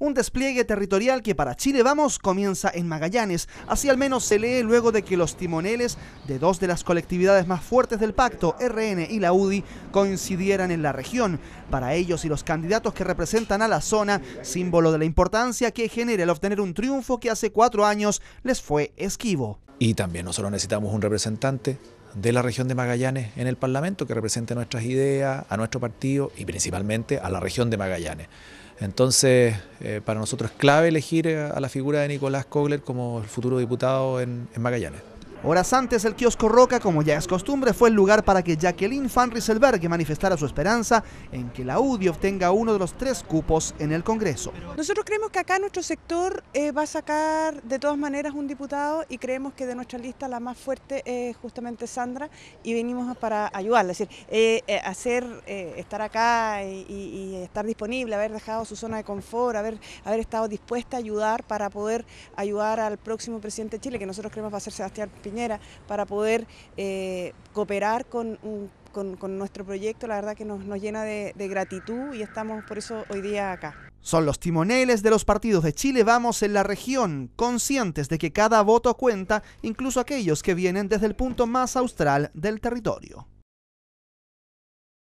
un despliegue territorial que para Chile Vamos comienza en Magallanes, así al menos se lee luego de que los timoneles de dos de las colectividades más fuertes del pacto, RN y la UDI, coincidieran en la región. Para ellos y los candidatos que representan a la zona, símbolo de la importancia que genera el obtener un triunfo que hace cuatro años les fue esquivo. Y también nosotros necesitamos un representante de la región de Magallanes en el Parlamento que represente nuestras ideas, a nuestro partido y principalmente a la región de Magallanes. Entonces, eh, para nosotros es clave elegir eh, a la figura de Nicolás Kogler como el futuro diputado en Magallanes. Horas antes, el kiosco Roca, como ya es costumbre, fue el lugar para que Jacqueline van Rieselberg manifestara su esperanza en que la UDI obtenga uno de los tres cupos en el Congreso. Nosotros creemos que acá nuestro sector eh, va a sacar de todas maneras un diputado y creemos que de nuestra lista la más fuerte es justamente Sandra y venimos para ayudarla. Es decir, eh, eh, hacer, estar acá y, estar disponible, haber dejado su zona de confort, haber, haber estado dispuesta a ayudar para poder ayudar al próximo presidente de Chile, que nosotros creemos va a ser Sebastián Piñera para poder eh, cooperar con, nuestro proyecto. La verdad que nos, llena de gratitud y estamos por eso hoy día acá. Son los timoneles de los partidos de Chile Vamos en la región, conscientes de que cada voto cuenta, incluso aquellos que vienen desde el punto más austral del territorio.